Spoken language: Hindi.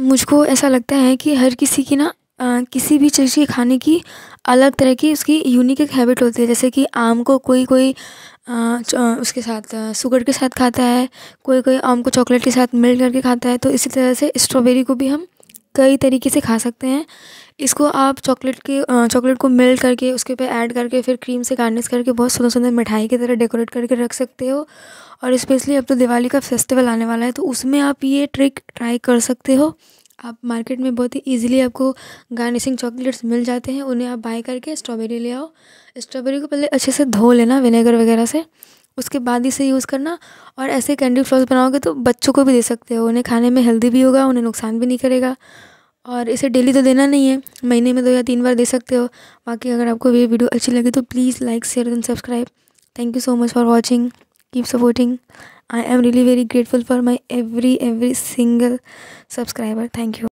मुझको ऐसा लगता है कि हर किसी की ना किसी भी चीज़ के खाने की अलग तरह की उसकी यूनिक एक हैबिट होती है जैसे कि आम को कोई कोई उसके साथ शुगर के साथ खाता है कोई कोई आम को चॉकलेट के साथ मिल करके खाता है तो इसी तरह से स्ट्रॉबेरी को भी हम कई तरीके से खा सकते हैं इसको आप चॉकलेट के चॉकलेट को मेल्ट करके उसके ऊपर ऐड करके फिर क्रीम से गार्निश करके बहुत सुंदर सुंदर मिठाई की तरह डेकोरेट करके रख सकते हो और स्पेशली अब तो दिवाली का फेस्टिवल आने वाला है तो उसमें आप ये ट्रिक ट्राई कर सकते हो आप मार्केट में बहुत ही ईजिली आपको गार्निशिंग चॉकलेट्स मिल जाते हैं उन्हें आप बाय करके स्ट्रॉबेरी ले आओ स्ट्रॉबेरी को पहले अच्छे से धो लेना विनेगर वगैरह से उसके बाद इसे यूज़ करना और ऐसे कैंडी फ्लॉस बनाओगे तो बच्चों को भी दे सकते हो उन्हें खाने में हेल्दी भी होगा उन्हें नुकसान भी नहीं करेगा और इसे डेली तो देना नहीं है महीने में दो या तीन बार दे सकते हो बाकी अगर आपको ये वीडियो अच्छी लगे तो please like share and subscribe thank you so much for watching keep supporting I am really very grateful for my every every single subscriber thank you